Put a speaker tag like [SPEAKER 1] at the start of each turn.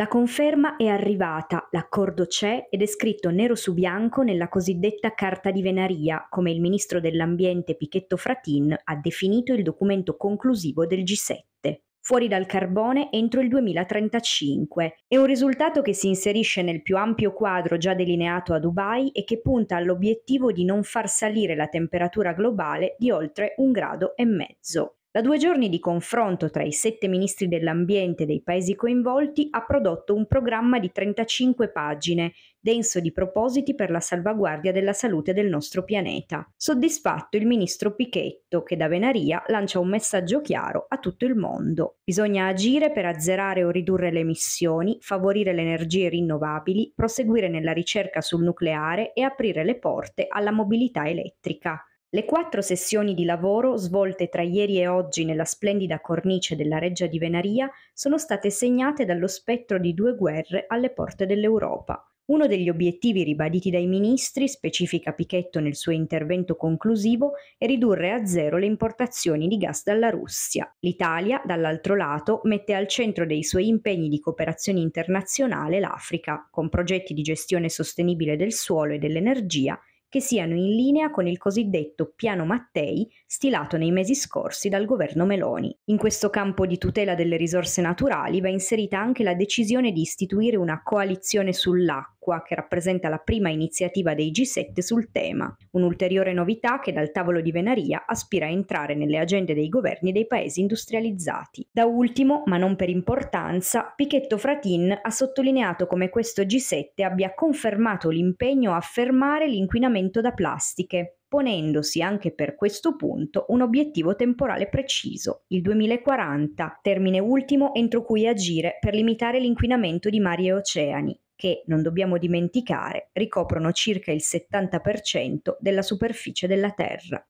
[SPEAKER 1] La conferma è arrivata, l'accordo c'è ed è scritto nero su bianco nella cosiddetta Carta di Venaria, come il ministro dell'Ambiente Pichetto Fratin ha definito il documento conclusivo del G7 fuori dal carbone entro il 2035. È un risultato che si inserisce nel più ampio quadro già delineato a Dubai e che punta all'obiettivo di non far salire la temperatura globale di oltre un grado e mezzo. Da due giorni di confronto tra i sette ministri dell'ambiente dei paesi coinvolti ha prodotto un programma di 35 pagine, denso di propositi per la salvaguardia della salute del nostro pianeta. Soddisfatto il ministro Pichetto, che da Venaria lancia un messaggio chiaro a tutto il mondo. Bisogna agire per azzerare o ridurre le emissioni, favorire le energie rinnovabili, proseguire nella ricerca sul nucleare e aprire le porte alla mobilità elettrica. Le quattro sessioni di lavoro svolte tra ieri e oggi nella splendida cornice della Reggia di Venaria sono state segnate dallo spettro di due guerre alle porte dell'Europa. Uno degli obiettivi ribaditi dai ministri, specifica Pichetto nel suo intervento conclusivo, è ridurre a zero le importazioni di gas dalla Russia. L'Italia, dall'altro lato, mette al centro dei suoi impegni di cooperazione internazionale l'Africa, con progetti di gestione sostenibile del suolo e dell'energia che siano in linea con il cosiddetto Piano Mattei stilato nei mesi scorsi dal governo Meloni. In questo campo di tutela delle risorse naturali va inserita anche la decisione di istituire una coalizione sull'acqua dell'acqua che rappresenta la prima iniziativa dei G7 sul tema, un'ulteriore novità che dal tavolo di Venaria aspira a entrare nelle agende dei governi dei paesi industrializzati. Da ultimo, ma non per importanza, Pichetto Fratin ha sottolineato come questo G7 abbia confermato l'impegno a fermare l'inquinamento da plastiche, ponendosi anche per questo punto un obiettivo temporale preciso, il 2040, termine ultimo entro cui agire per limitare l'inquinamento di mari e oceani che, non dobbiamo dimenticare, ricoprono circa il 70% della superficie della Terra.